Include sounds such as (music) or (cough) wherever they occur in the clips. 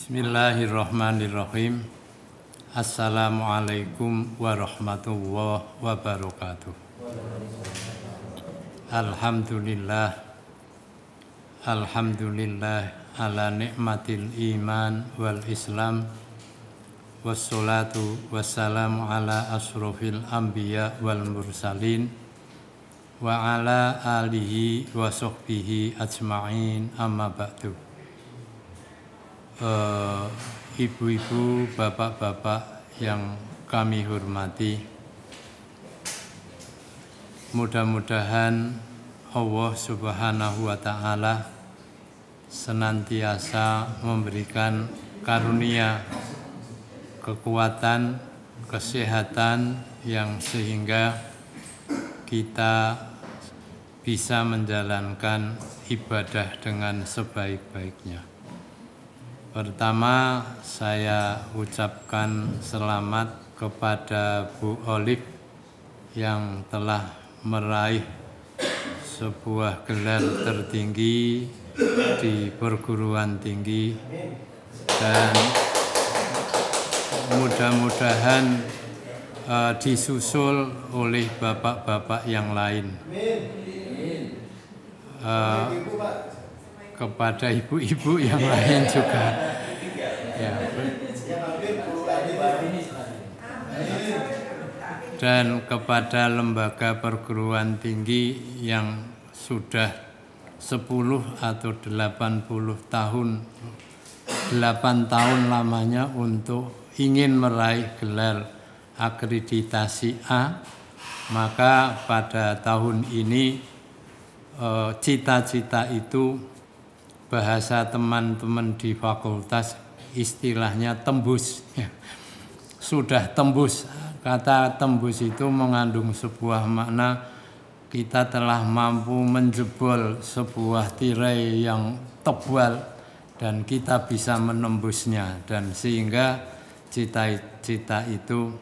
Bismillahirrahmanirrahim. Assalamualaikum warahmatullahi wabarakatuh. Alhamdulillah. Alhamdulillah ala nikmatil iman wal islam wassalatu wassalamu ala asrofil anbiya wal mursalin wa ala alihi wa sahbihi ajma'in amma ba'du. Eh, ibu-ibu, bapak-bapak yang kami hormati. Mudah-mudahan Allah Subhanahu wa taala senantiasa memberikan karunia, kekuatan, kesehatan yang sehingga kita bisa menjalankan ibadah dengan sebaik-baiknya. Pertama saya ucapkan selamat kepada Bu Olive yang telah meraih sebuah gelar tertinggi di perguruan tinggi dan mudah-mudahan uh, disusul oleh bapak-bapak yang lain. Uh, kepada ibu-ibu yang lain juga. Ya. Dan kepada lembaga perguruan tinggi yang sudah 10 atau 80 tahun 8 tahun lamanya untuk ingin meraih gelar akreditasi A maka pada tahun ini eh, cita-cita itu bahasa teman-teman di fakultas istilahnya tembus. Ya. Sudah tembus. Kata tembus itu mengandung sebuah makna kita telah mampu menjebol sebuah tirai yang tebal dan kita bisa menembusnya dan sehingga cita-cita itu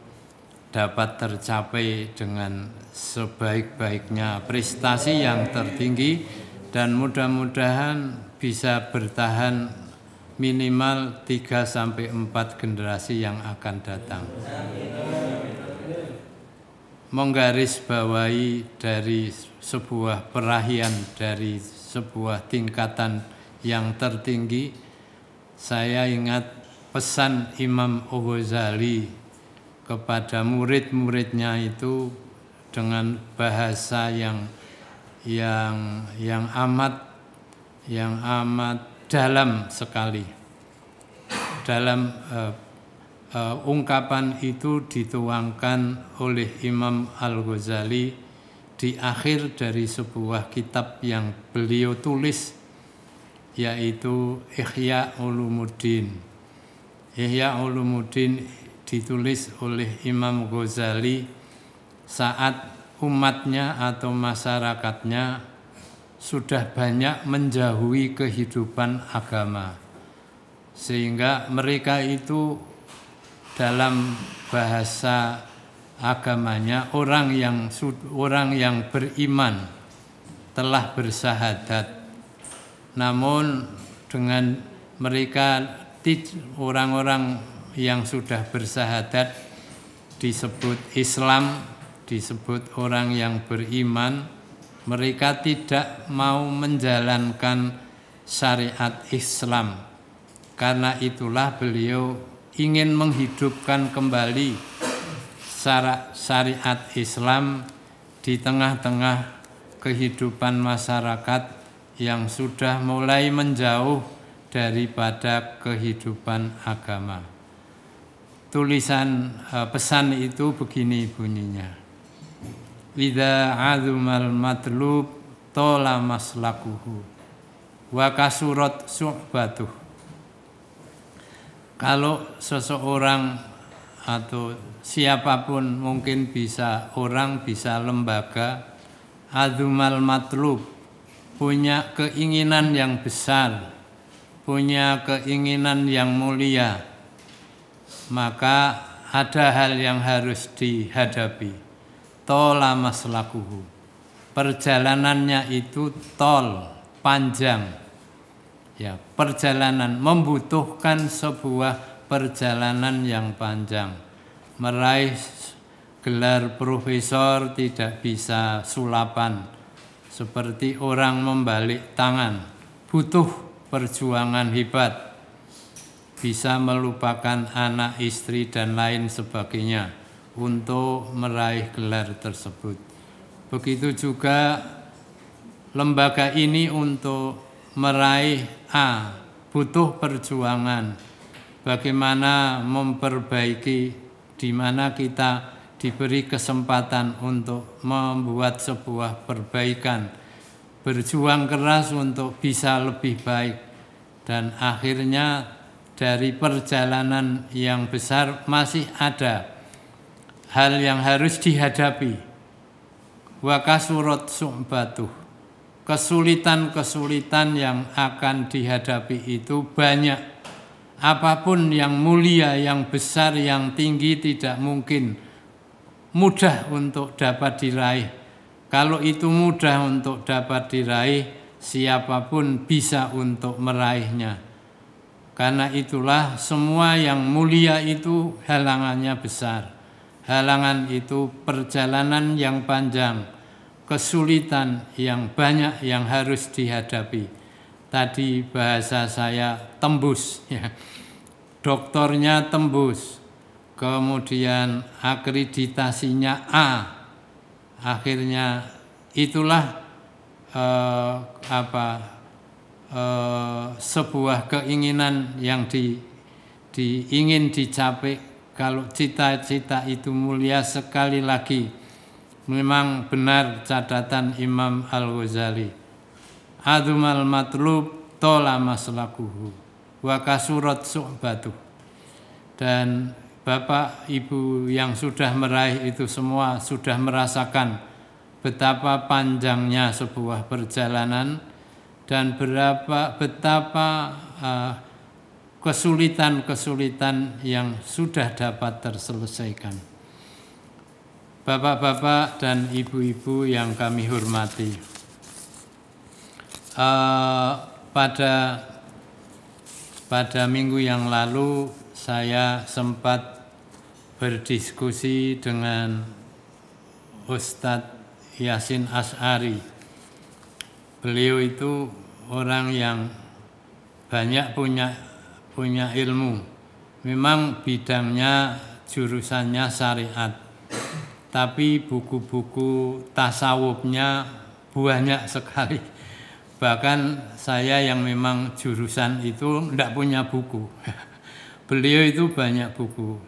dapat tercapai dengan sebaik-baiknya prestasi yang tertinggi dan mudah-mudahan bisa bertahan minimal 3 sampai 4 generasi yang akan datang. Menggaris bawahi dari sebuah perahian dari sebuah tingkatan yang tertinggi, saya ingat pesan Imam ghazali kepada murid-muridnya itu dengan bahasa yang yang yang amat yang amat dalam sekali. Dalam uh, uh, ungkapan itu dituangkan oleh Imam Al-Ghazali di akhir dari sebuah kitab yang beliau tulis yaitu Ihya Ulumuddin. Ihya Ulumuddin ditulis oleh Imam Ghazali saat umatnya atau masyarakatnya sudah banyak menjauhi kehidupan agama sehingga mereka itu dalam bahasa agamanya orang yang orang yang beriman telah bersahadat namun dengan mereka orang-orang yang sudah bersahadat disebut Islam disebut orang yang beriman, mereka tidak mau menjalankan syariat Islam. Karena itulah beliau ingin menghidupkan kembali syariat Islam di tengah-tengah kehidupan masyarakat yang sudah mulai menjauh daripada kehidupan agama tulisan eh, pesan itu begini bunyinya. Iza azumal matlub tola maslakuhu wa kasurot su'batuh. Kalau seseorang atau siapapun mungkin bisa orang bisa lembaga azumal matlub punya keinginan yang besar, punya keinginan yang mulia, maka ada hal yang harus dihadapi tola maslakuhu. Perjalanannya itu tol, panjang. Ya, perjalanan membutuhkan sebuah perjalanan yang panjang. Meraih gelar profesor tidak bisa sulapan. Seperti orang membalik tangan, butuh perjuangan hebat bisa melupakan anak, istri, dan lain sebagainya untuk meraih gelar tersebut. Begitu juga lembaga ini untuk meraih A butuh perjuangan. Bagaimana memperbaiki di mana kita diberi kesempatan untuk membuat sebuah perbaikan, berjuang keras untuk bisa lebih baik, dan akhirnya dari perjalanan yang besar masih ada hal yang harus dihadapi. Wa kasurat Kesulitan-kesulitan yang akan dihadapi itu banyak. Apapun yang mulia, yang besar, yang tinggi tidak mungkin mudah untuk dapat diraih. Kalau itu mudah untuk dapat diraih, siapapun bisa untuk meraihnya. Karena itulah semua yang mulia itu halangannya besar halangan itu perjalanan yang panjang, kesulitan yang banyak yang harus dihadapi. Tadi bahasa saya tembus, ya. doktornya tembus, kemudian akreditasinya A, akhirnya itulah eh, apa eh, sebuah keinginan yang di, di dicapai kalau cita-cita itu mulia sekali lagi, memang benar catatan Imam Al-Ghazali. Adumal matlub tola maslakuhu wa kasurat su'batu Dan Bapak Ibu yang sudah meraih itu semua sudah merasakan betapa panjangnya sebuah perjalanan dan berapa betapa uh, kesulitan-kesulitan yang sudah dapat terselesaikan. Bapak-bapak dan ibu-ibu yang kami hormati, uh, pada pada minggu yang lalu saya sempat berdiskusi dengan Ustadz Yasin As'ari. Beliau itu orang yang banyak punya punya ilmu. Memang bidangnya jurusannya syariat. Tapi buku-buku tasawufnya banyak sekali. Bahkan saya yang memang jurusan itu tidak punya buku. (laughs) beliau itu banyak buku.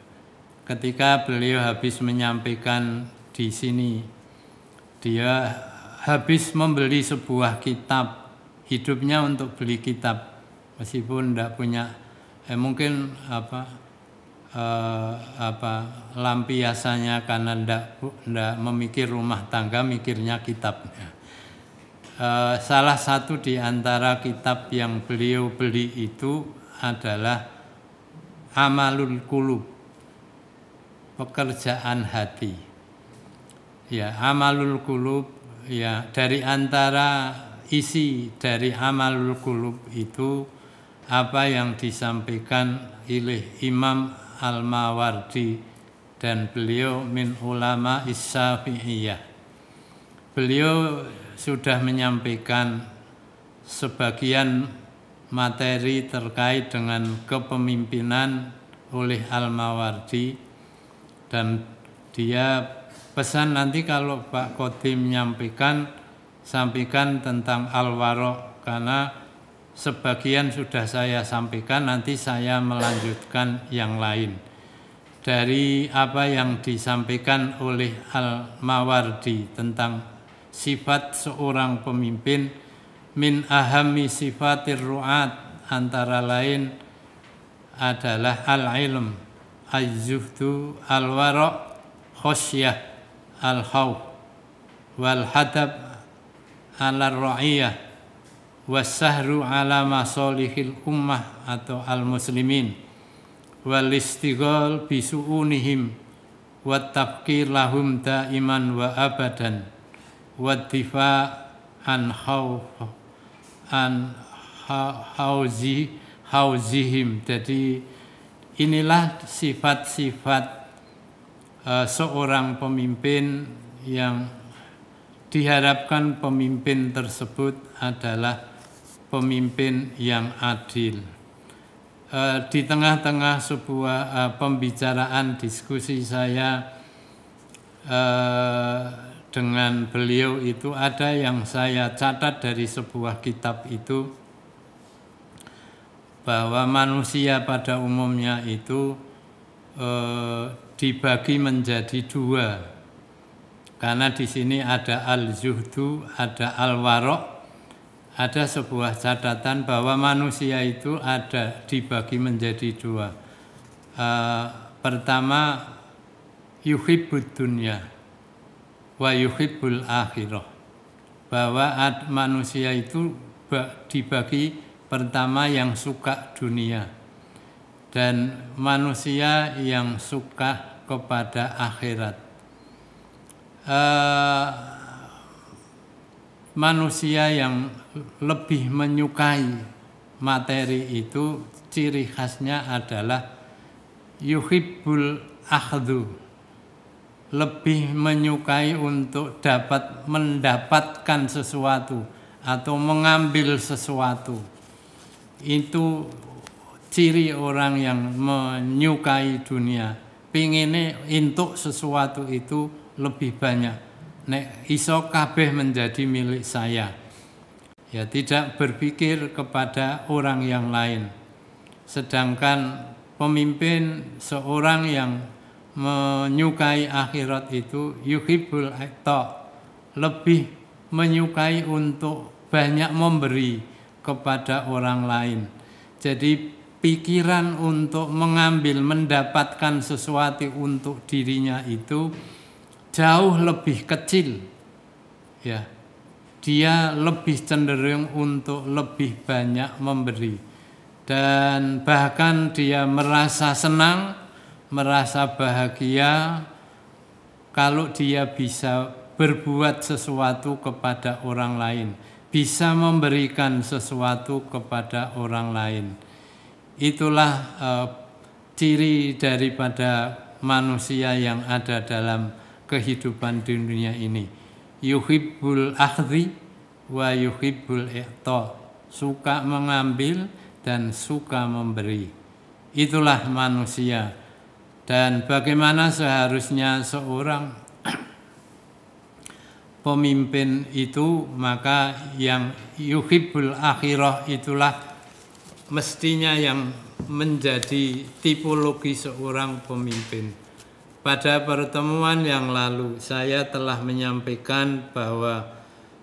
Ketika beliau habis menyampaikan di sini, dia habis membeli sebuah kitab. Hidupnya untuk beli kitab. Meskipun tidak punya eh, mungkin apa eh, apa lampiasannya karena ndak ndak memikir rumah tangga mikirnya kitabnya eh, salah satu di antara kitab yang beliau beli itu adalah amalul kulub pekerjaan hati ya amalul kulub ya dari antara isi dari amalul kulub itu apa yang disampaikan oleh Imam Al-Mawardi dan beliau min ulama Isyafi'iyah. Beliau sudah menyampaikan sebagian materi terkait dengan kepemimpinan oleh Al-Mawardi dan dia pesan nanti kalau Pak Kodim menyampaikan sampaikan tentang Al-Warok karena sebagian sudah saya sampaikan, nanti saya melanjutkan yang lain. Dari apa yang disampaikan oleh Al-Mawardi tentang sifat seorang pemimpin, min ahami sifatir ru'at antara lain adalah al-ilm, az-zuhdu, al-wara', khosyah, al-khawf, wal-hadab, al-ra'iyah, wasahru ala masolihil ummah atau al muslimin wal istighal bisuunihim wa lahum lahum daiman wa abadan wa difa an khawf an hauzi hauzihim jadi inilah sifat-sifat uh, seorang pemimpin yang diharapkan pemimpin tersebut adalah pemimpin yang adil. Eh, di tengah-tengah sebuah eh, pembicaraan diskusi saya eh, dengan beliau itu ada yang saya catat dari sebuah kitab itu bahwa manusia pada umumnya itu dibagi menjadi dua karena di sini ada al-zuhdu, ada al-warok, ada sebuah catatan bahwa manusia itu ada dibagi menjadi dua. Uh, pertama, yuhibbud dunya wa yuhibbul akhirah. Bahwa ad, manusia itu dibagi pertama yang suka dunia dan manusia yang suka kepada akhirat. Uh, manusia yang lebih menyukai materi itu ciri khasnya adalah yuhibbul akhdu lebih menyukai untuk dapat mendapatkan sesuatu atau mengambil sesuatu itu ciri orang yang menyukai dunia pinginnya untuk sesuatu itu lebih banyak nek iso kabeh menjadi milik saya. Ya tidak berpikir kepada orang yang lain. Sedangkan pemimpin seorang yang menyukai akhirat itu yuhibul ekto lebih menyukai untuk banyak memberi kepada orang lain. Jadi pikiran untuk mengambil, mendapatkan sesuatu untuk dirinya itu jauh lebih kecil ya dia lebih cenderung untuk lebih banyak memberi dan bahkan dia merasa senang merasa bahagia kalau dia bisa berbuat sesuatu kepada orang lain bisa memberikan sesuatu kepada orang lain itulah uh, ciri daripada manusia yang ada dalam kehidupan di dunia ini. Yuhibbul akhdi wa yuhibbul i'ta. Suka mengambil dan suka memberi. Itulah manusia. Dan bagaimana seharusnya seorang (clears throat) pemimpin itu maka yang yuhibbul akhirah itulah mestinya yang menjadi tipologi seorang pemimpin. Pada pertemuan yang lalu, saya telah menyampaikan bahwa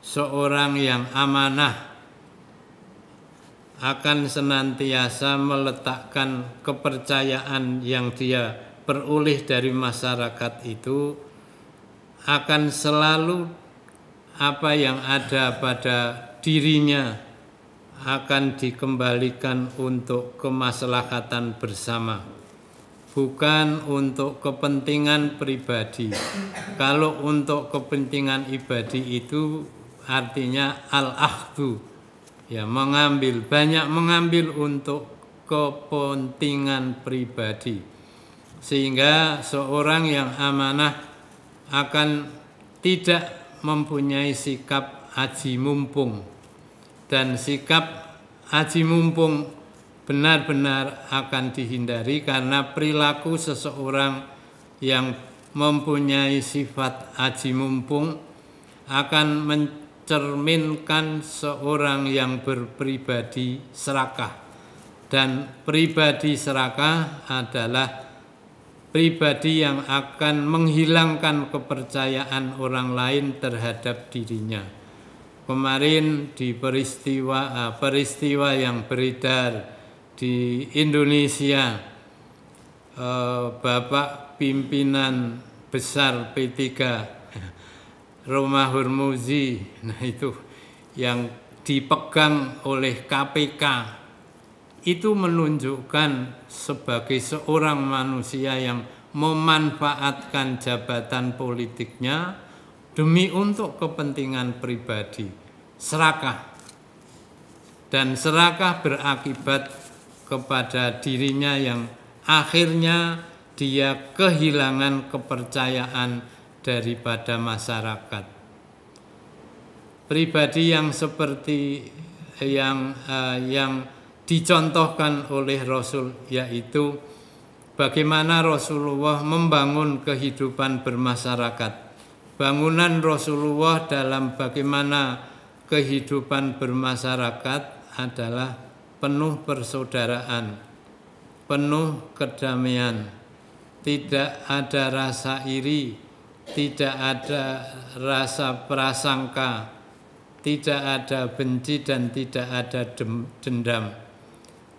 seorang yang amanah akan senantiasa meletakkan kepercayaan yang dia peroleh dari masyarakat itu akan selalu apa yang ada pada dirinya akan dikembalikan untuk kemaslahatan bersama bukan untuk kepentingan pribadi. Kalau untuk kepentingan ibadi itu artinya al ahdu Ya, mengambil, banyak mengambil untuk kepentingan pribadi. Sehingga seorang yang amanah akan tidak mempunyai sikap aji mumpung. Dan sikap aji mumpung benar-benar akan dihindari karena perilaku seseorang yang mempunyai sifat aji mumpung akan mencerminkan seorang yang berpribadi serakah dan pribadi serakah adalah pribadi yang akan menghilangkan kepercayaan orang lain terhadap dirinya. Kemarin di peristiwa eh, peristiwa yang beredar di Indonesia eh, Bapak pimpinan besar P3 Rumah Hurmuzi nah itu yang dipegang oleh KPK itu menunjukkan sebagai seorang manusia yang memanfaatkan jabatan politiknya demi untuk kepentingan pribadi serakah dan serakah berakibat kepada dirinya yang akhirnya dia kehilangan kepercayaan daripada masyarakat. Pribadi yang seperti yang eh, yang dicontohkan oleh Rasul yaitu bagaimana Rasulullah membangun kehidupan bermasyarakat. Bangunan Rasulullah dalam bagaimana kehidupan bermasyarakat adalah penuh persaudaraan, penuh kedamaian, tidak ada rasa iri, tidak ada rasa prasangka, tidak ada benci dan tidak ada dendam.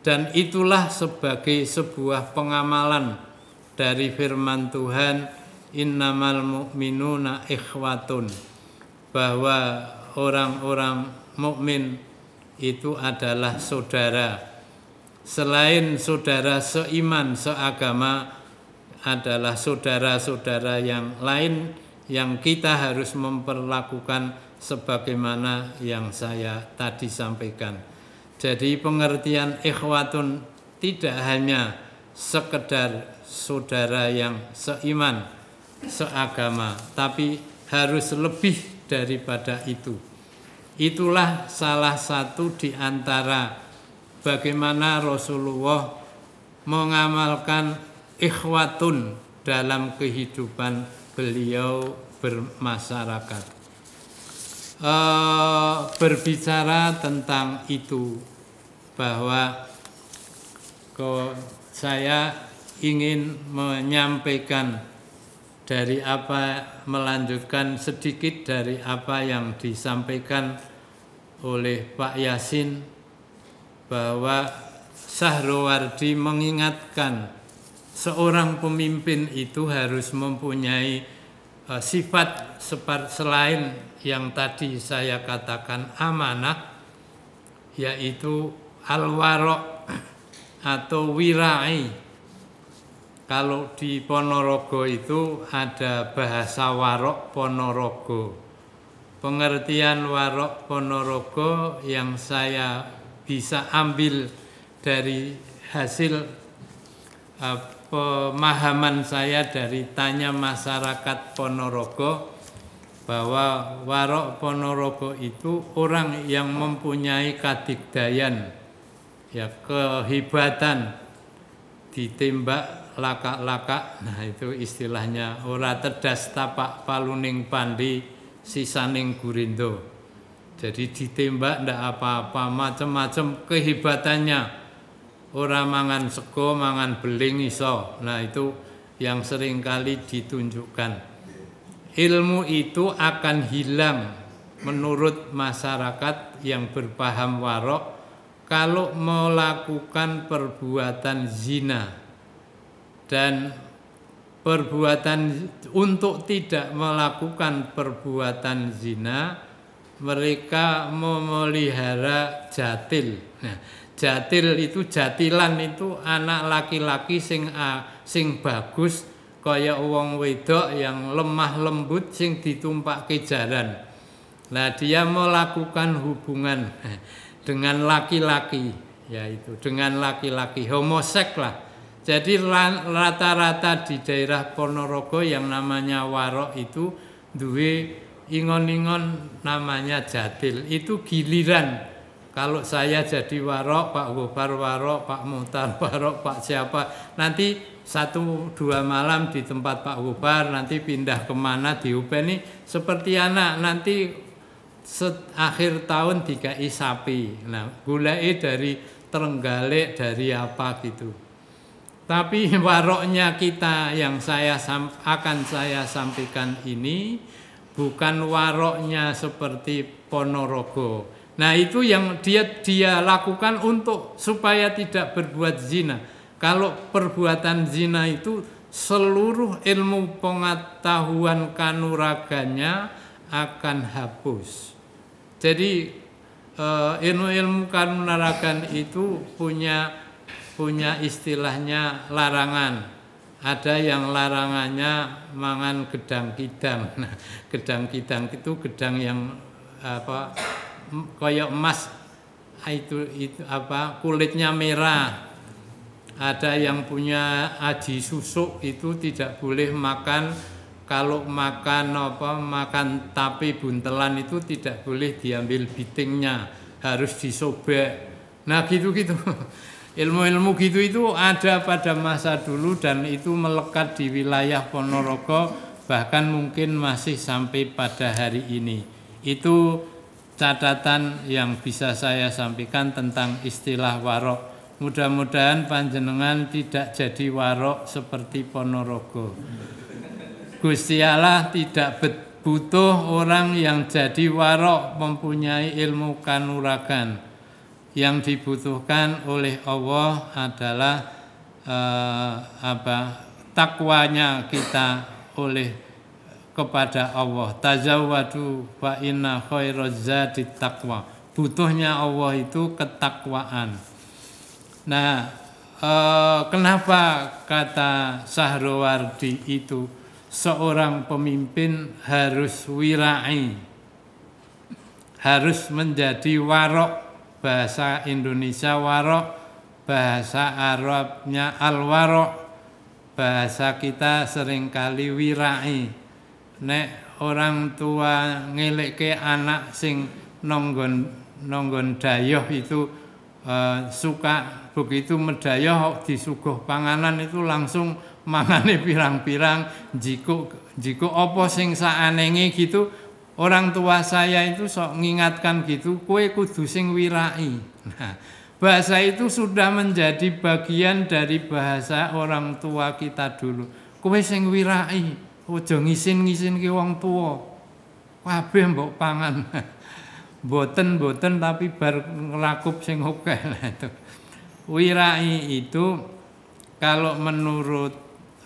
Dan itulah sebagai sebuah pengamalan dari firman Tuhan innamal mu'minuna ikhwatun bahwa orang-orang mukmin itu adalah saudara. Selain saudara seiman, seagama adalah saudara-saudara yang lain yang kita harus memperlakukan sebagaimana yang saya tadi sampaikan. Jadi pengertian ikhwatun tidak hanya sekedar saudara yang seiman, seagama, tapi harus lebih daripada itu. Itulah salah satu di antara bagaimana Rasulullah mengamalkan ikhwatun dalam kehidupan beliau bermasyarakat. E, berbicara tentang itu bahwa ke, saya ingin menyampaikan dari apa melanjutkan sedikit dari apa yang disampaikan oleh Pak Yasin bahwa Sahrowardi mengingatkan seorang pemimpin itu harus mempunyai uh, sifat selain yang tadi saya katakan amanah yaitu alwarok (clears throat) atau wirai kalau di Ponorogo itu ada bahasa warok Ponorogo pengertian warok ponorogo yang saya bisa ambil dari hasil uh, pemahaman saya dari tanya masyarakat ponorogo bahwa warok ponorogo itu orang yang mempunyai kadikdayan ya kehibatan ditembak laka-laka, nah itu istilahnya ora tedas tapak paluning pandi sisaning gurindo. Jadi ditembak ndak apa-apa, macam-macam kehebatannya. Orang mangan sego, mangan beling iso. Nah itu yang sering kali ditunjukkan. Ilmu itu akan hilang menurut masyarakat yang berpaham warok kalau melakukan perbuatan zina dan perbuatan untuk tidak melakukan perbuatan zina mereka memelihara jatil. Nah, jatil itu jatilan itu anak laki-laki sing a, sing bagus kaya wong wedok yang lemah lembut sing ditumpak kejaran Nah, dia melakukan hubungan (laughs) dengan laki-laki yaitu dengan laki-laki homosek lah jadi rata-rata di daerah Ponorogo yang namanya warok itu duwe ingon-ingon namanya jatil. Itu giliran. Kalau saya jadi warok, Pak Gobar warok, Pak Mutar (laughs) warok, Pak siapa. Nanti satu dua malam di tempat Pak Gobar, nanti pindah kemana di Upeni. Seperti anak, nanti set, akhir tahun dikai sapi. Nah, gulai dari Terenggalek, dari apa gitu. Tapi (laughs) waroknya kita yang saya akan saya sampaikan ini bukan waroknya seperti Ponorogo. Nah itu yang dia dia lakukan untuk supaya tidak berbuat zina. Kalau perbuatan zina itu seluruh ilmu pengetahuan kanuraganya akan hapus. Jadi eh, ilmu-ilmu kanuragan itu punya punya istilahnya larangan. Ada yang larangannya mangan gedang kidang. (laughs) Nah, gedang kidang itu gedang yang apa koyok emas ah, itu, itu apa kulitnya merah. Ada yang punya aji susuk itu tidak boleh makan kalau makan apa makan tapi buntelan itu tidak boleh diambil bitingnya harus disobek. Nah gitu-gitu. (laughs) Ilmu-ilmu gitu itu ada pada masa dulu dan itu melekat di wilayah Ponorogo bahkan mungkin masih sampai pada hari ini. Itu catatan yang bisa saya sampaikan tentang istilah warok. Mudah-mudahan panjenengan tidak jadi warok seperti Ponorogo. Gusti Allah tidak butuh orang yang jadi warok mempunyai ilmu kanuragan yang dibutuhkan oleh Allah adalah eh, apa takwanya kita oleh kepada Allah tazawwadu fa inna khairaz taqwa butuhnya Allah itu ketakwaan nah eh, kenapa kata Sahrawardi itu seorang pemimpin harus wirai harus menjadi warok bahasa Indonesia warok, bahasa Arabnya alwarok, bahasa kita seringkali wirai. Nek orang tua ke anak sing nonggon nonggon dayoh itu e, suka begitu medayoh disuguh panganan itu langsung mangane pirang-pirang jiku jiku opo sing saanenge gitu orang tua saya itu sok ngingatkan gitu, kue kudu sing wirai. Nah, bahasa itu sudah menjadi bagian dari bahasa orang tua kita dulu. Kue sing wirai, ojo ngisin-ngisin ke wong tua. Kabeh mbok pangan. (laughs) Boten-boten tapi bar ngelakup sing lah itu. Wirai itu kalau menurut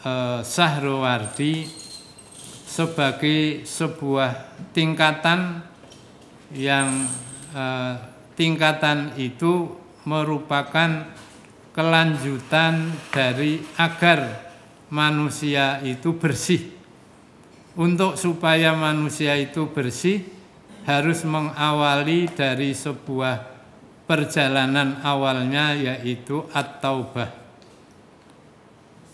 eh, Sahrowardi. Sahrawardi sebagai sebuah tingkatan yang eh, tingkatan itu merupakan kelanjutan dari agar manusia itu bersih. Untuk supaya manusia itu bersih harus mengawali dari sebuah perjalanan awalnya yaitu at-taubah.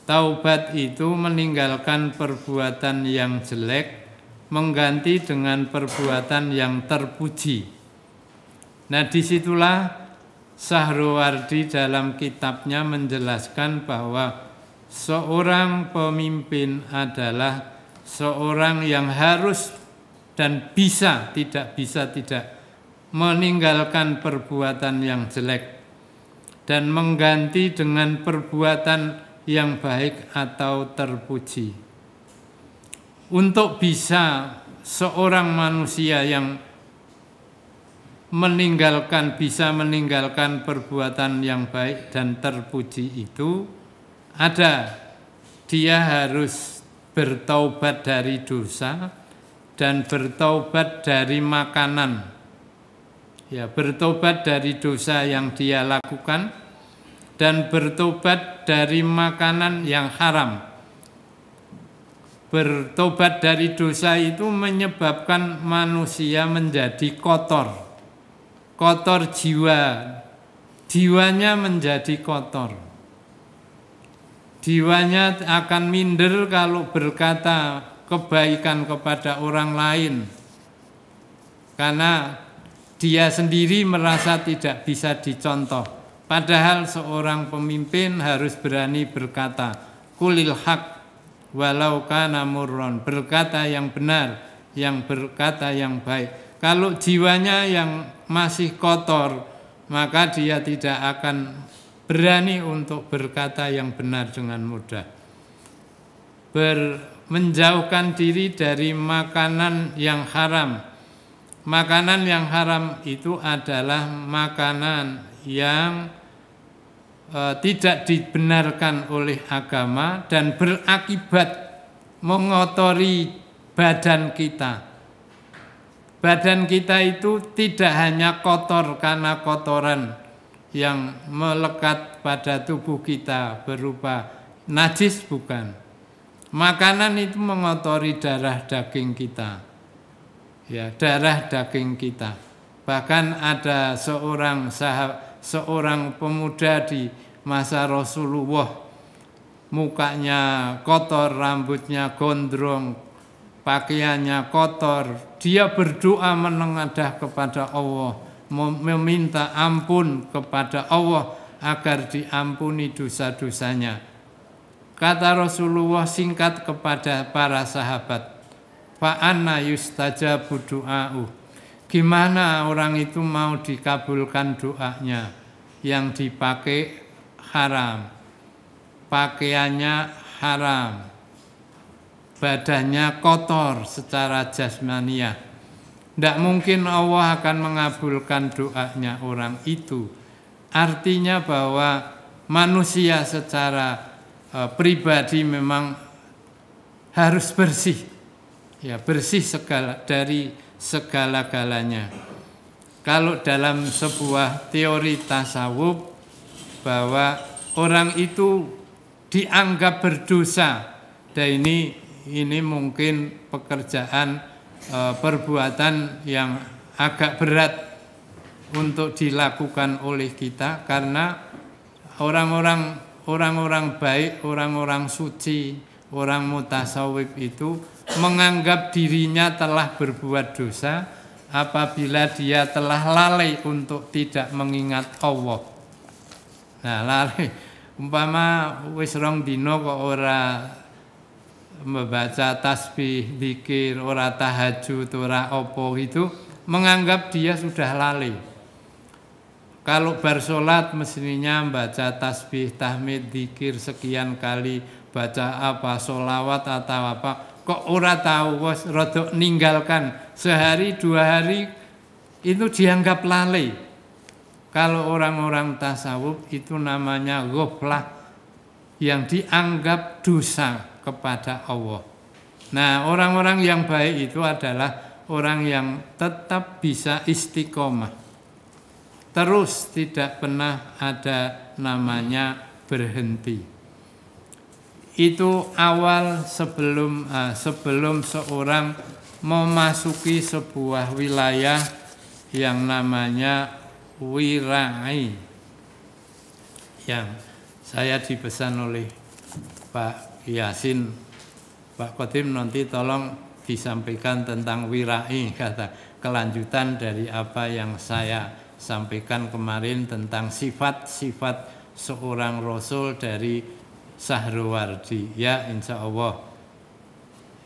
Taubat itu meninggalkan perbuatan yang jelek, mengganti dengan perbuatan yang terpuji. Nah disitulah Sahruwardi dalam kitabnya menjelaskan bahwa seorang pemimpin adalah seorang yang harus dan bisa, tidak bisa tidak, meninggalkan perbuatan yang jelek dan mengganti dengan perbuatan yang baik atau terpuji. Untuk bisa seorang manusia yang meninggalkan bisa meninggalkan perbuatan yang baik dan terpuji itu ada dia harus bertaubat dari dosa dan bertaubat dari makanan ya bertobat dari dosa yang dia lakukan dan bertobat dari makanan yang haram. Bertobat dari dosa itu menyebabkan manusia menjadi kotor. Kotor jiwa. Jiwanya menjadi kotor. Jiwanya akan minder kalau berkata kebaikan kepada orang lain. Karena dia sendiri merasa tidak bisa dicontoh Padahal seorang pemimpin harus berani berkata, kulil hak walau kana murron, berkata yang benar, yang berkata yang baik. Kalau jiwanya yang masih kotor, maka dia tidak akan berani untuk berkata yang benar dengan mudah. Ber, menjauhkan diri dari makanan yang haram. Makanan yang haram itu adalah makanan yang E, tidak dibenarkan oleh agama dan berakibat mengotori badan kita. Badan kita itu tidak hanya kotor karena kotoran yang melekat pada tubuh kita berupa najis bukan. Makanan itu mengotori darah daging kita. Ya, darah daging kita. Bahkan ada seorang sahabat seorang pemuda di masa Rasulullah mukanya kotor, rambutnya gondrong, pakaiannya kotor. Dia berdoa menengadah kepada Allah, meminta ampun kepada Allah agar diampuni dosa-dosanya. Kata Rasulullah singkat kepada para sahabat, Fa'anna yustajabu du'a'u. Gimana orang itu mau dikabulkan doanya yang dipakai haram, pakaiannya haram, badannya kotor secara jasmania. Tidak mungkin Allah akan mengabulkan doanya orang itu. Artinya bahwa manusia secara e, pribadi memang harus bersih. Ya, bersih segala dari segala-galanya. Kalau dalam sebuah teori tasawuf bahwa orang itu dianggap berdosa, dan ini ini mungkin pekerjaan e, perbuatan yang agak berat untuk dilakukan oleh kita karena orang-orang orang-orang baik, orang-orang suci, orang mutasawif itu menganggap dirinya telah berbuat dosa apabila dia telah lalai untuk tidak mengingat Allah. Nah, lalai umpama wis rong dina kok ora membaca tasbih, zikir, ora tahajud, ora opo itu menganggap dia sudah lalai. Kalau bersolat mestinya baca tasbih, tahmid, zikir sekian kali, baca apa, solawat atau apa, kok ora tahu was rodok ninggalkan sehari dua hari itu dianggap lalai. Kalau orang-orang tasawuf itu namanya goblah yang dianggap dosa kepada Allah. Nah, orang-orang yang baik itu adalah orang yang tetap bisa istiqomah. Terus tidak pernah ada namanya berhenti itu awal sebelum uh, sebelum seorang memasuki sebuah wilayah yang namanya wirai yang saya dipesan oleh Pak Yasin Pak Kotim nanti tolong disampaikan tentang wirai (laughs) kata kelanjutan dari apa yang saya sampaikan kemarin tentang sifat-sifat seorang rasul dari Sahruwardi. Ya insya Allah.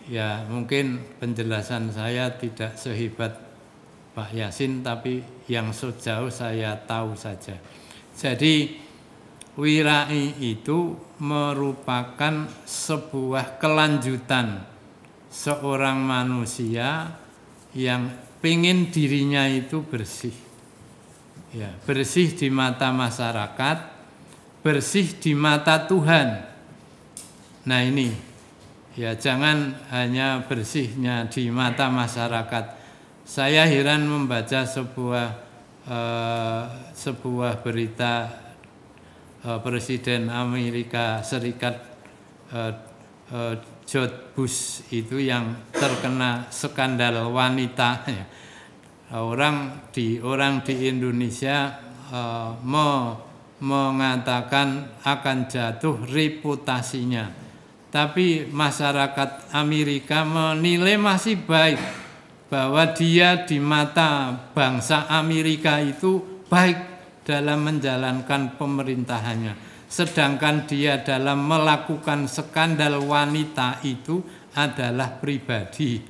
Ya mungkin penjelasan saya tidak sehebat Pak Yasin tapi yang sejauh saya tahu saja. Jadi wirai itu merupakan sebuah kelanjutan seorang manusia yang pingin dirinya itu bersih. Ya, bersih di mata masyarakat, bersih di mata Tuhan. Nah ini, ya jangan hanya bersihnya di mata masyarakat. Saya heran membaca sebuah eh, sebuah berita eh, Presiden Amerika Serikat eh, eh, George Bush itu yang terkena skandal wanita. (laughs) Orang di orang di Indonesia eh, mau mengatakan akan jatuh reputasinya. Tapi masyarakat Amerika menilai masih baik bahwa dia di mata bangsa Amerika itu baik dalam menjalankan pemerintahannya. Sedangkan dia dalam melakukan skandal wanita itu adalah pribadi.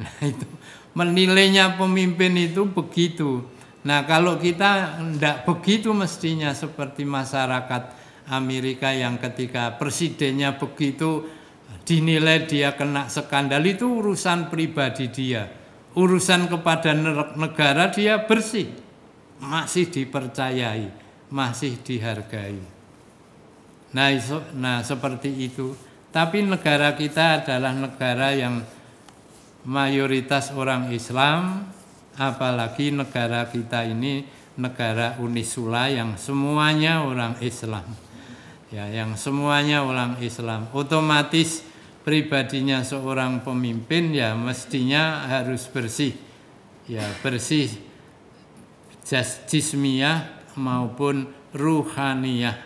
Nah itu menilainya pemimpin itu begitu. Nah kalau kita tidak begitu mestinya seperti masyarakat Amerika yang ketika presidennya begitu dinilai dia kena skandal itu urusan pribadi dia. Urusan kepada negara dia bersih. Masih dipercayai, masih dihargai. Nah, nah seperti itu. Tapi negara kita adalah negara yang mayoritas orang Islam, apalagi negara kita ini negara Unisula yang semuanya orang Islam. Ya, yang semuanya orang Islam. Otomatis pribadinya seorang pemimpin ya mestinya harus bersih. Ya, bersih jasmiyah maupun ruhaniyah.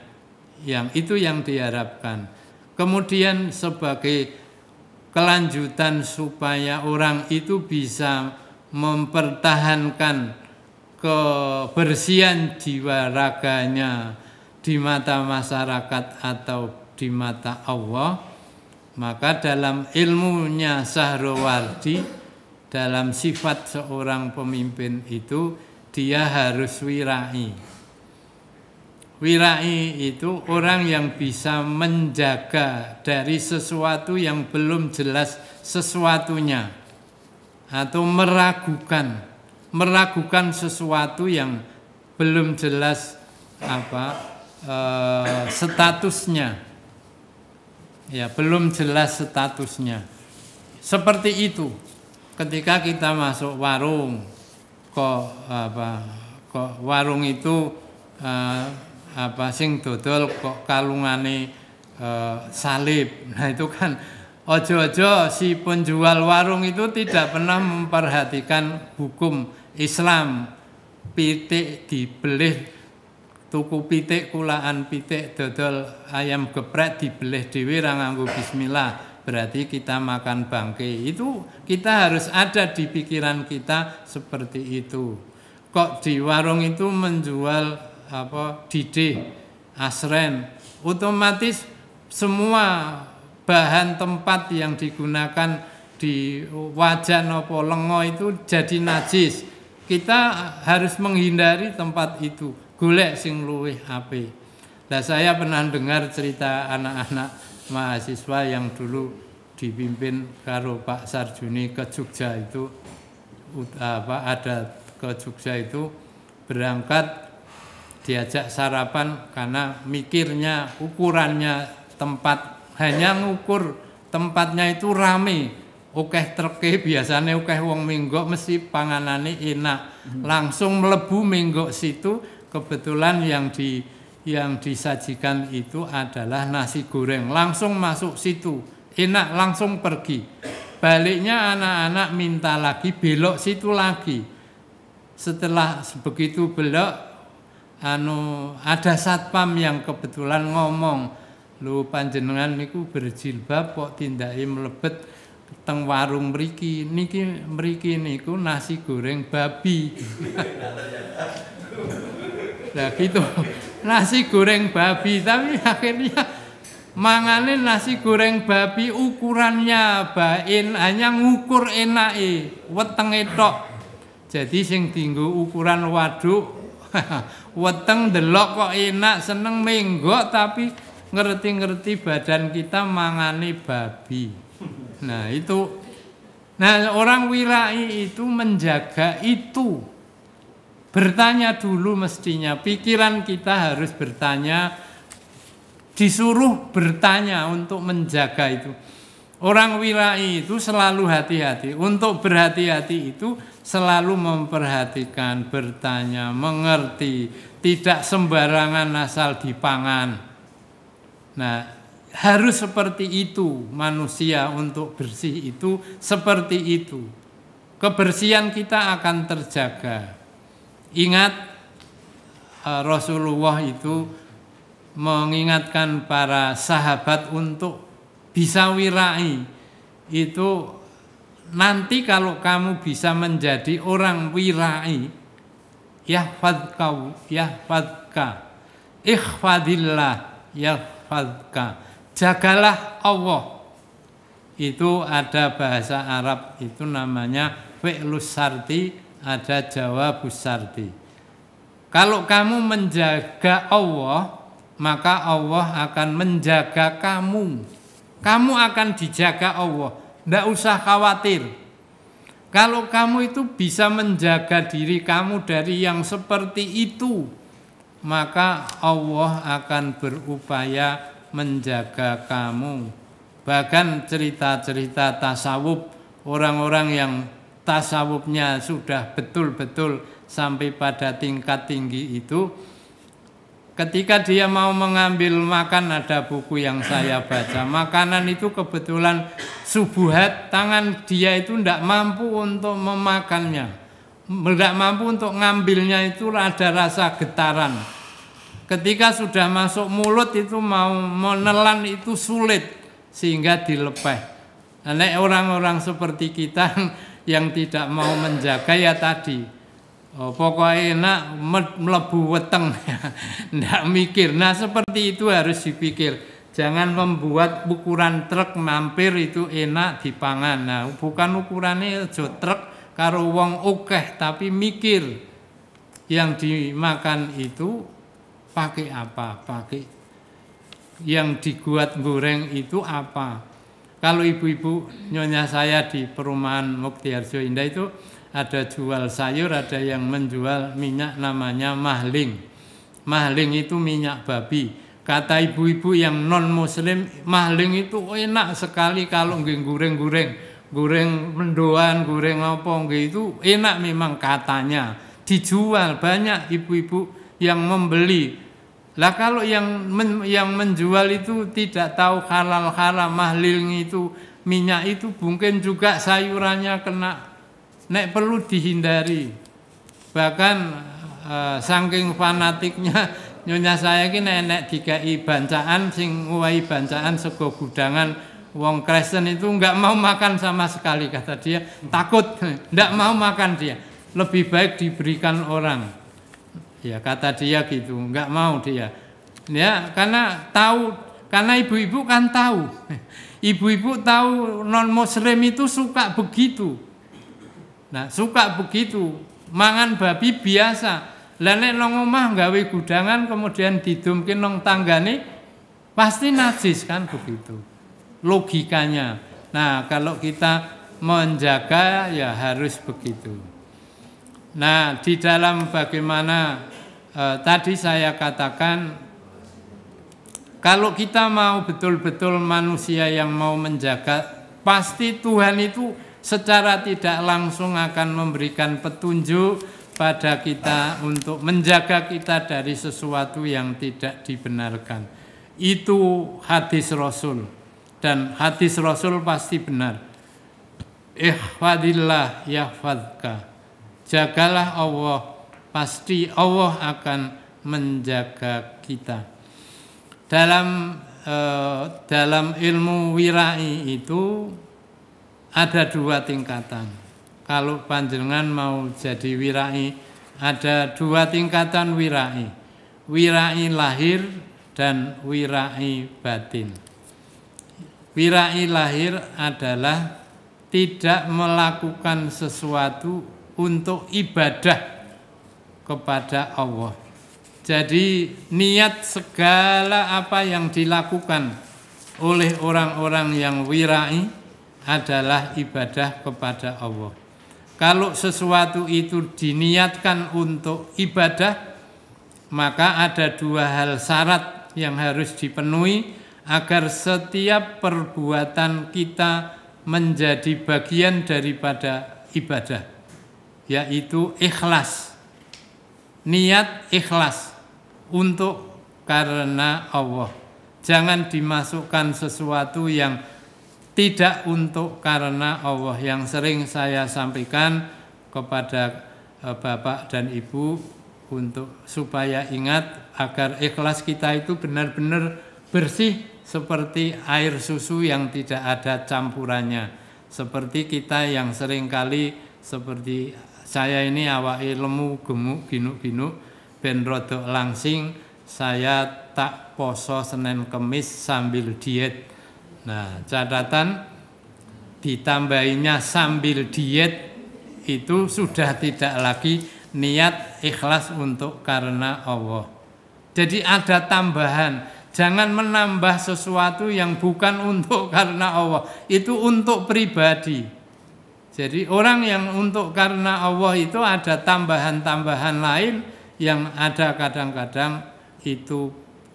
Yang itu yang diharapkan. Kemudian sebagai kelanjutan supaya orang itu bisa mempertahankan kebersihan jiwa raganya di mata masyarakat atau di mata Allah maka dalam ilmunya Sahrawardi dalam sifat seorang pemimpin itu dia harus wirai wirai itu orang yang bisa menjaga dari sesuatu yang belum jelas sesuatunya atau meragukan meragukan sesuatu yang belum jelas apa eh, statusnya ya belum jelas statusnya seperti itu ketika kita masuk warung kok apa kok warung itu eh, apa sing dodol kok kalungane eh, salib nah itu kan Ojo-ojo si penjual warung itu tidak pernah memperhatikan hukum Islam. Pitik dibelih tuku pitik kulaan pitik dodol ayam geprek dibelih dewi ra bismillah. Berarti kita makan bangke. Itu kita harus ada di pikiran kita seperti itu. Kok di warung itu menjual apa didih, asren, otomatis semua bahan tempat yang digunakan di wajan apa lengo itu jadi najis. Kita harus menghindari tempat itu. Golek sing luwih ape. Nah, saya pernah dengar cerita anak-anak mahasiswa yang dulu dipimpin karo Pak Sarjuni ke Jogja itu apa ada ke Jogja itu berangkat diajak sarapan karena mikirnya ukurannya tempat hanya ngukur tempatnya itu rame okeh terke biasanya okeh wong minggok mesti panganane enak hmm. langsung melebu minggok situ kebetulan yang di yang disajikan itu adalah nasi goreng langsung masuk situ enak langsung pergi baliknya anak-anak minta lagi belok situ lagi setelah begitu belok anu ada satpam yang kebetulan ngomong Lu panjenengan niku berjilbab kok tindake mlebet teng warung mriki. Niki mriki niku nasi goreng babi. (laughs) Lah Nasi goreng babi tapi (laughs) akhirnya mangane nasi goreng babi ukurannya bain hanya ngukur enake Weteng tok. Jadi sing dinggo ukuran waduk (laughs) weteng delok kok enak seneng menggok tapi ngerti-ngerti badan kita mangani babi. Nah, itu Nah, orang wirai itu menjaga itu. Bertanya dulu mestinya. Pikiran kita harus bertanya disuruh bertanya untuk menjaga itu. Orang wirai itu selalu hati-hati. Untuk berhati-hati itu selalu memperhatikan, bertanya, mengerti, tidak sembarangan asal dipangan. Nah, harus seperti itu manusia untuk bersih itu seperti itu. Kebersihan kita akan terjaga. Ingat eh, Rasulullah itu mengingatkan para sahabat untuk bisa wirai. Itu nanti kalau kamu bisa menjadi orang wirai, ya yahfadka, ikhfadillah, ya Jagalah Allah. Itu ada bahasa Arab, itu namanya fi'lus sarti, ada jawabus sarti. Kalau kamu menjaga Allah, maka Allah akan menjaga kamu. Kamu akan dijaga Allah. Tidak usah khawatir. Kalau kamu itu bisa menjaga diri kamu dari yang seperti itu, maka Allah akan berupaya menjaga kamu. Bahkan cerita-cerita tasawuf, orang-orang yang tasawufnya sudah betul-betul sampai pada tingkat tinggi itu, ketika dia mau mengambil makan ada buku yang saya baca, makanan itu kebetulan subuhat, tangan dia itu tidak mampu untuk memakannya tidak mampu untuk ngambilnya itu ada rasa getaran. Ketika sudah masuk mulut itu mau menelan itu sulit sehingga dilepeh. oleh nah, orang-orang seperti kita (laughs) yang tidak mau menjaga ya tadi oh, pokoknya enak melebu weteng tidak (laughs) mikir. Nah seperti itu harus dipikir. Jangan membuat ukuran truk mampir itu enak dipangan. Nah bukan ukurannya itu ya, truk karo wong okeh tapi mikir yang dimakan itu pakai apa pakai yang dibuat goreng itu apa kalau ibu-ibu nyonya saya di perumahan Harjo Indah itu ada jual sayur ada yang menjual minyak namanya mahling mahling itu minyak babi Kata ibu-ibu yang non muslim, mahling itu enak sekali kalau goreng-goreng goreng mendoan, goreng apa itu enak memang katanya. Dijual banyak ibu-ibu yang membeli. Lah kalau yang men, yang menjual itu tidak tahu halal haram mahlil itu minyak itu mungkin juga sayurannya kena nek perlu dihindari. Bahkan e, saking fanatiknya (laughs) nyonya saya ini nek nek dikai bancaan sing wai bancaan sego gudangan Wong Kristen itu nggak mau makan sama sekali kata dia, takut, nggak mau makan dia. Lebih baik diberikan orang. Ya kata dia gitu, nggak mau dia. Ya karena tahu, karena ibu-ibu kan tahu. Ibu-ibu tahu non Muslim itu suka begitu. Nah suka begitu, mangan babi biasa. lele nong omah gawe gudangan kemudian didumkin nong tanggane pasti najis kan begitu logikanya. Nah, kalau kita menjaga ya harus begitu. Nah, di dalam bagaimana eh, tadi saya katakan kalau kita mau betul-betul manusia yang mau menjaga, pasti Tuhan itu secara tidak langsung akan memberikan petunjuk pada kita untuk menjaga kita dari sesuatu yang tidak dibenarkan. Itu hadis Rasul dan hadis Rasul pasti benar. Ikhfadillah yahfadka. Jagalah Allah, pasti Allah akan menjaga kita. Dalam eh, dalam ilmu wirai itu ada dua tingkatan. Kalau panjenengan mau jadi wirai, ada dua tingkatan wirai. Wirai lahir dan wirai batin. Wirai lahir adalah tidak melakukan sesuatu untuk ibadah kepada Allah. Jadi niat segala apa yang dilakukan oleh orang-orang yang wirai adalah ibadah kepada Allah. Kalau sesuatu itu diniatkan untuk ibadah, maka ada dua hal syarat yang harus dipenuhi agar setiap perbuatan kita menjadi bagian daripada ibadah yaitu ikhlas niat ikhlas untuk karena Allah jangan dimasukkan sesuatu yang tidak untuk karena Allah yang sering saya sampaikan kepada eh, Bapak dan Ibu untuk supaya ingat agar ikhlas kita itu benar-benar bersih seperti air susu yang tidak ada campurannya. Seperti kita yang seringkali seperti saya ini awak lemu gemuk binuk-binuk ben rodok langsing saya tak poso Senin Kemis sambil diet. Nah, catatan ditambahinya sambil diet itu sudah tidak lagi niat ikhlas untuk karena Allah. Jadi ada tambahan Jangan menambah sesuatu yang bukan untuk (laughs) karena Allah. Itu untuk pribadi. Jadi orang yang untuk karena Allah itu ada tambahan-tambahan lain yang ada kadang-kadang itu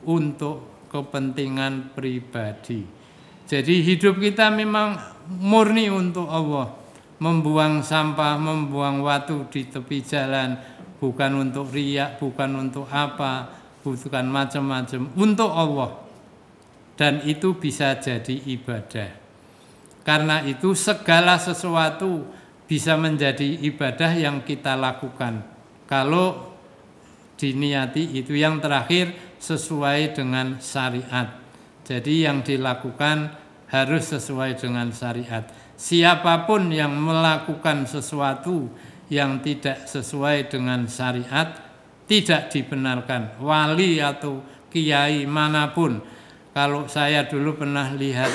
untuk kepentingan pribadi. Jadi hidup kita memang murni untuk Allah. Membuang sampah, membuang waktu di tepi jalan bukan untuk riak, bukan untuk apa, kebutuhan macam-macam untuk Allah dan itu bisa jadi ibadah karena itu segala sesuatu bisa menjadi ibadah yang kita lakukan kalau diniati itu yang terakhir sesuai dengan syariat jadi yang dilakukan harus sesuai dengan syariat siapapun yang melakukan sesuatu yang tidak sesuai dengan syariat tidak dibenarkan wali atau kiai manapun kalau saya dulu pernah lihat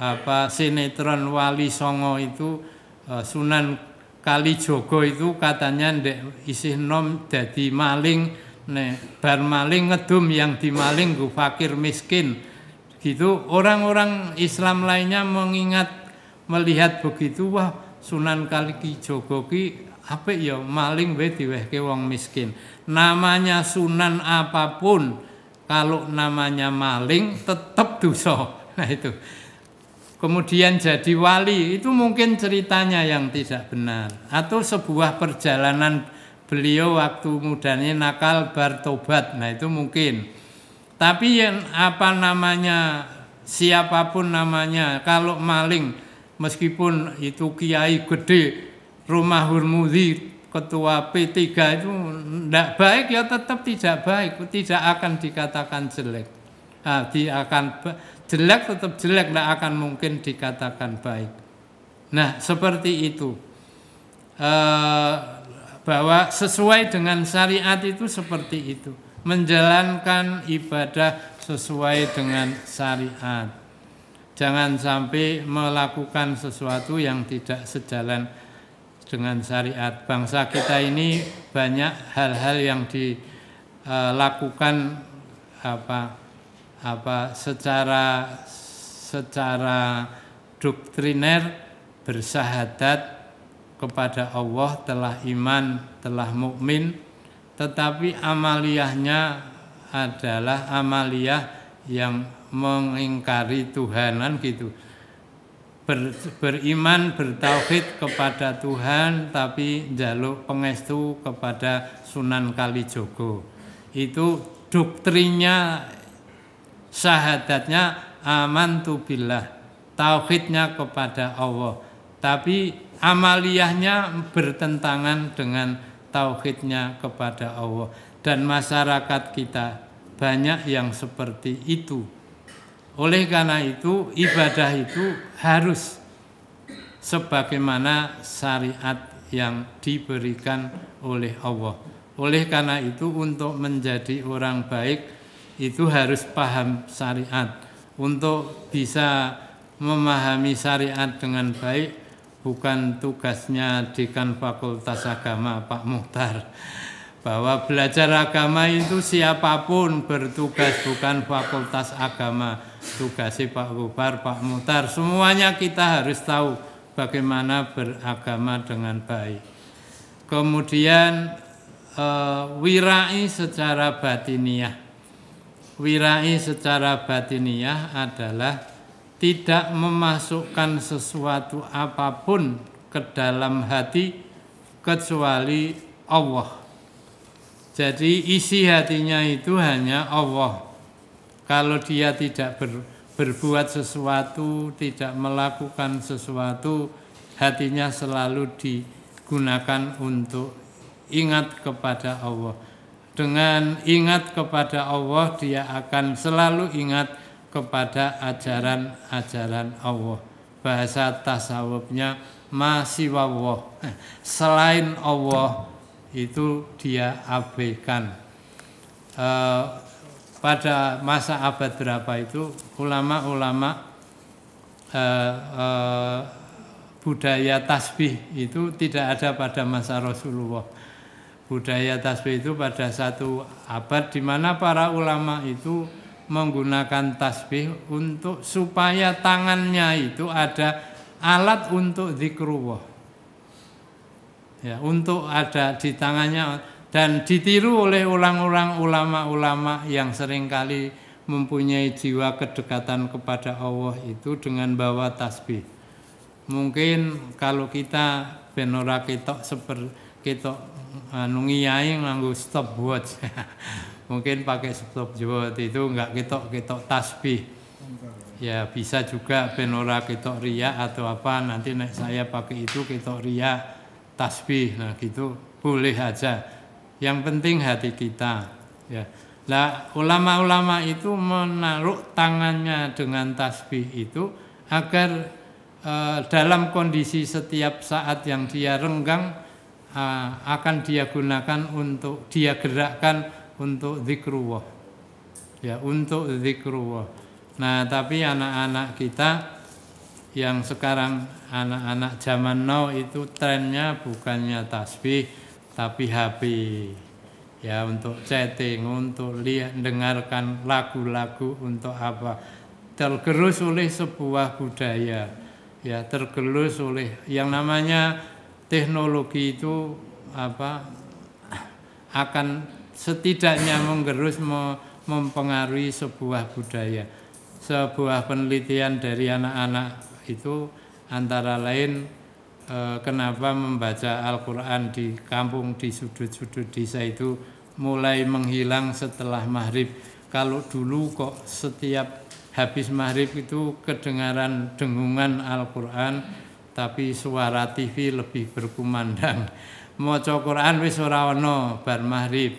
apa sinetron Wali Songo itu eh, Sunan Kalijogo itu katanya ndek isih nom jadi maling ne bar maling ngedum yang dimaling gue fakir miskin gitu orang-orang Islam lainnya mengingat melihat begitu wah Sunan Kalijogo ki apa ya maling wae diwehke wong miskin. Namanya sunan apapun kalau namanya maling tetap dosa. (laughs) Nah itu. Kemudian jadi wali itu mungkin ceritanya yang tidak benar atau sebuah perjalanan beliau waktu mudanya nakal bertobat. Nah itu mungkin. Tapi yang apa namanya siapapun namanya kalau maling meskipun itu kiai gede rumah Hurmudi ketua P3 itu tidak baik ya tetap tidak baik tidak akan dikatakan jelek nah, dia akan jelek tetap jelek tidak akan mungkin dikatakan baik nah seperti itu e, bahwa sesuai dengan syariat itu seperti itu menjalankan ibadah sesuai dengan syariat jangan sampai melakukan sesuatu yang tidak sejalan dengan syariat. Bangsa kita ini banyak hal-hal yang dilakukan e, apa apa secara secara doktriner bersahadat kepada Allah telah iman, telah mukmin, tetapi amaliyahnya adalah amaliyah yang mengingkari Tuhanan gitu ber, beriman bertauhid kepada Tuhan tapi jaluk pengestu kepada Sunan Kalijogo itu doktrinnya syahadatnya aman billah tauhidnya kepada Allah tapi amaliyahnya bertentangan dengan tauhidnya kepada Allah dan masyarakat kita banyak yang seperti itu oleh karena itu ibadah itu harus sebagaimana syariat yang diberikan oleh Allah. Oleh karena itu untuk menjadi orang baik itu harus paham syariat. Untuk bisa memahami syariat dengan baik bukan tugasnya dekan fakultas agama Pak Muhtar. Bahwa belajar agama itu siapapun bertugas bukan fakultas agama tugasnya Pak Gubar, Pak Mutar, semuanya kita harus tahu bagaimana beragama dengan baik. Kemudian uh, wirai secara batiniah. Wirai secara batiniah adalah tidak memasukkan sesuatu apapun ke dalam hati kecuali Allah. Jadi isi hatinya itu hanya Allah. Kalau dia tidak ber, berbuat sesuatu, tidak melakukan sesuatu, hatinya selalu digunakan untuk ingat kepada Allah. Dengan ingat kepada Allah, dia akan selalu ingat kepada ajaran-ajaran Allah. Bahasa tasawufnya masih Allah. (laughs) Selain Allah, itu dia abaikan. Eh, pada masa abad berapa itu ulama-ulama uh, uh, budaya tasbih itu tidak ada pada masa Rasulullah. Budaya tasbih itu pada satu abad di mana para ulama itu menggunakan tasbih untuk supaya tangannya itu ada alat untuk zikrullah. Ya, untuk ada di tangannya dan ditiru oleh ulang-ulang ulama-ulama yang seringkali mempunyai jiwa kedekatan kepada Allah itu dengan bawa tasbih. Mungkin kalau kita benora ketok seperti ketok nungiyai nganggu stop buat, (laughs) Mungkin pakai stop buat itu enggak ketok-ketok tasbih. Ya bisa juga benora ketok ria atau apa nanti naik saya pakai itu ketok ria tasbih. Nah gitu boleh aja. Yang penting hati kita. Ya. Lah ulama-ulama itu menaruh tangannya dengan tasbih itu agar eh, dalam kondisi setiap saat yang dia renggang eh, akan dia gunakan untuk dia gerakkan untuk zikrullah. Ya, untuk zikrullah. Nah, tapi anak-anak kita yang sekarang anak-anak zaman now itu trennya bukannya tasbih tapi HP ya untuk chatting, untuk lihat, dengarkan lagu-lagu untuk apa tergerus oleh sebuah budaya ya tergerus oleh yang namanya teknologi itu apa akan setidaknya menggerus mempengaruhi sebuah budaya sebuah penelitian dari anak-anak itu antara lain Eh, kenapa membaca Al-Quran di kampung, di sudut-sudut desa itu mulai menghilang setelah maghrib. Kalau dulu kok setiap habis maghrib itu kedengaran dengungan Al-Quran, tapi suara TV lebih berkumandang. (laughs) Maca Quran wis ora bar maghrib.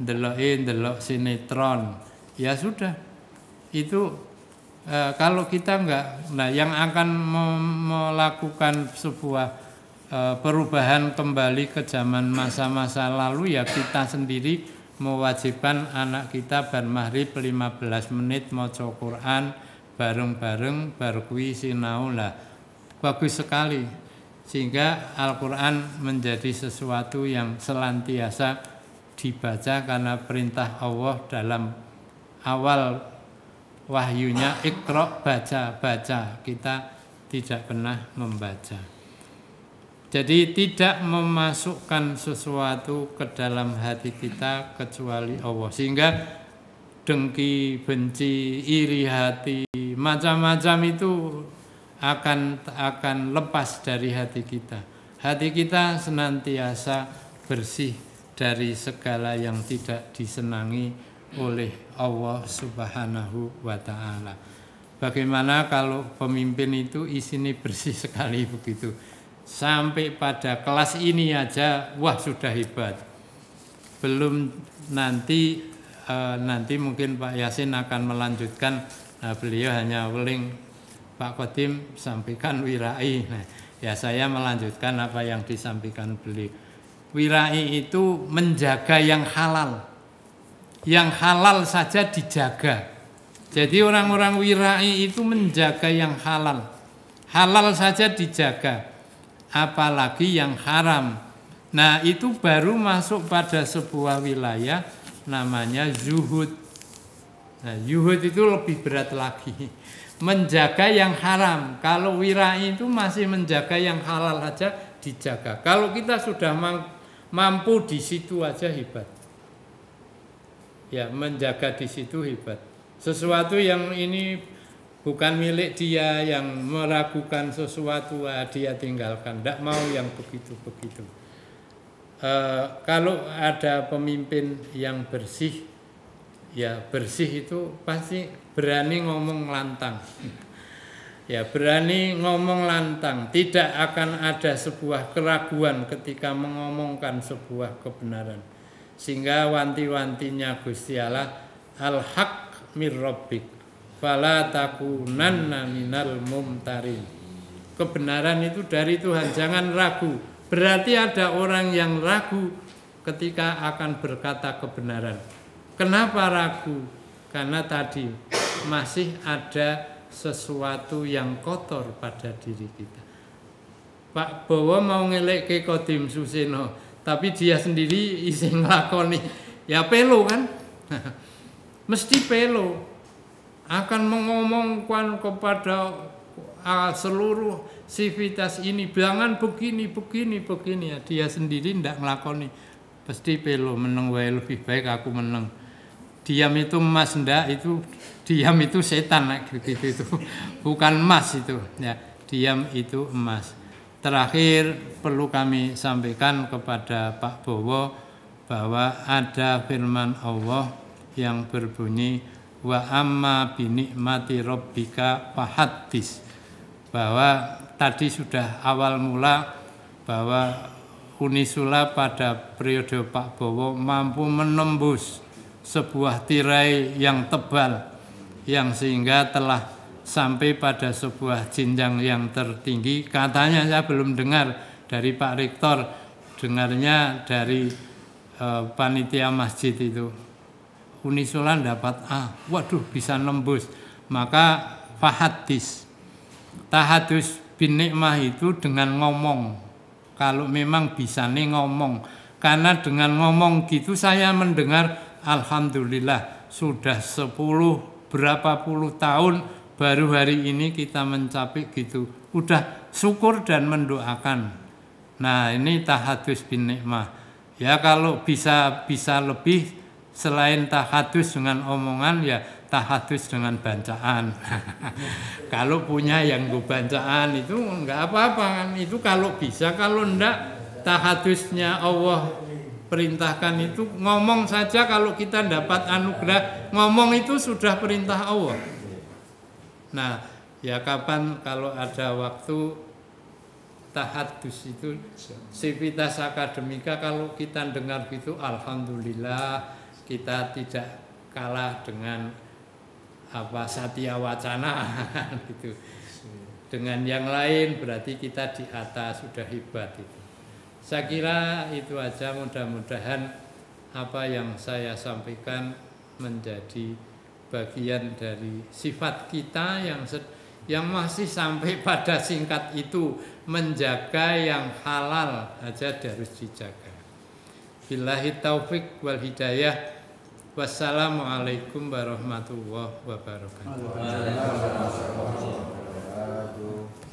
deloin delok sinetron. Ya sudah. Itu e, kalau kita enggak, nah yang akan melakukan sebuah e, perubahan kembali ke zaman masa-masa lalu ya kita sendiri mewajibkan anak kita bar lima 15 menit maca Quran bareng-bareng barkui sinau lah bagus sekali sehingga Al-Quran menjadi sesuatu yang selantiasa dibaca karena perintah Allah dalam awal wahyunya ikro baca baca kita tidak pernah membaca jadi tidak memasukkan sesuatu ke dalam hati kita kecuali Allah sehingga dengki benci iri hati macam-macam itu akan akan lepas dari hati kita hati kita senantiasa bersih dari segala yang tidak disenangi oleh Allah Subhanahu wa taala. Bagaimana kalau pemimpin itu isinya bersih (laughs) sekali begitu. Sampai pada kelas ini aja wah sudah hebat. Belum nanti e, nanti mungkin Pak Yasin akan melanjutkan nah, beliau hanya willing Pak Kodim sampaikan wirai. Nah, ya saya melanjutkan apa yang disampaikan beliau. Wirai itu menjaga yang halal yang halal saja dijaga. Jadi orang-orang wirai itu menjaga yang halal. Halal saja dijaga. Apalagi yang haram. Nah itu baru masuk pada sebuah wilayah namanya zuhud. Nah zuhud itu lebih berat lagi. (laughs) Menjaga yang haram. Kalau wirai itu masih menjaga yang halal saja dijaga. Kalau kita sudah mampu di situ aja hebat ya menjaga di situ hebat sesuatu yang ini bukan milik dia yang meragukan sesuatu ah, dia tinggalkan tidak mau yang begitu begitu e, eh, kalau ada pemimpin yang bersih ya bersih itu pasti berani ngomong lantang (laughs) ya berani ngomong lantang tidak akan ada sebuah keraguan ketika mengomongkan sebuah kebenaran sehingga wanti-wantinya Gusti Allah al haq mir rabbik fala takunanna minal mumtarin kebenaran itu dari Tuhan jangan ragu berarti ada orang yang ragu ketika akan berkata kebenaran kenapa ragu karena tadi masih ada sesuatu yang kotor pada diri kita Pak Bowo mau ngelek ke Kodim Suseno tapi dia sendiri iseng ngelakoni ya pelo kan (laughs) mesti pelo akan mengomongkan kepada seluruh sivitas ini jangan begini begini begini ya dia sendiri tidak ngelakoni pasti pelo meneng wae lebih baik aku meneng diam itu emas ndak itu diam itu setan gitu itu gitu. bukan emas itu ya diam itu emas Terakhir perlu kami sampaikan kepada Pak Bowo bahwa ada firman Allah yang berbunyi wa amma binikmati robbika fahaddis bahwa tadi sudah awal mula bahwa Unisula pada periode Pak Bowo mampu menembus sebuah tirai yang tebal yang sehingga telah sampai pada sebuah jenjang yang tertinggi. Katanya saya belum dengar dari Pak Rektor, dengarnya dari e, panitia masjid itu. Unisulan dapat A, waduh bisa nembus. Maka fahadis, tahadus bin nikmah itu dengan ngomong. Kalau memang bisa nih ngomong. Karena dengan ngomong gitu saya mendengar Alhamdulillah sudah sepuluh berapa puluh tahun baru hari ini kita mencapai gitu. Udah syukur dan mendoakan. Nah ini tahadus bin nikmah. Ya kalau bisa bisa lebih selain tahadus dengan omongan ya tahadus dengan bacaan. (laughs) kalau punya yang gue bacaan itu enggak apa-apa kan. Itu kalau bisa kalau ndak tahadusnya Allah perintahkan itu ngomong saja kalau kita dapat anugerah ngomong itu sudah perintah Allah. Nah, ya kapan kalau ada waktu tahadus itu sivitas akademika kalau kita dengar gitu alhamdulillah kita tidak kalah dengan apa satya wacana (laughs) gitu dengan yang lain berarti kita di atas sudah hebat itu saya kira itu aja mudah-mudahan apa yang saya sampaikan menjadi bagian dari sifat kita yang yang masih sampai (laughs) pada singkat itu menjaga yang halal aja harus dijaga. Billahi taufik wal hidayah. Wassalamualaikum warahmatullahi wabarakatuh.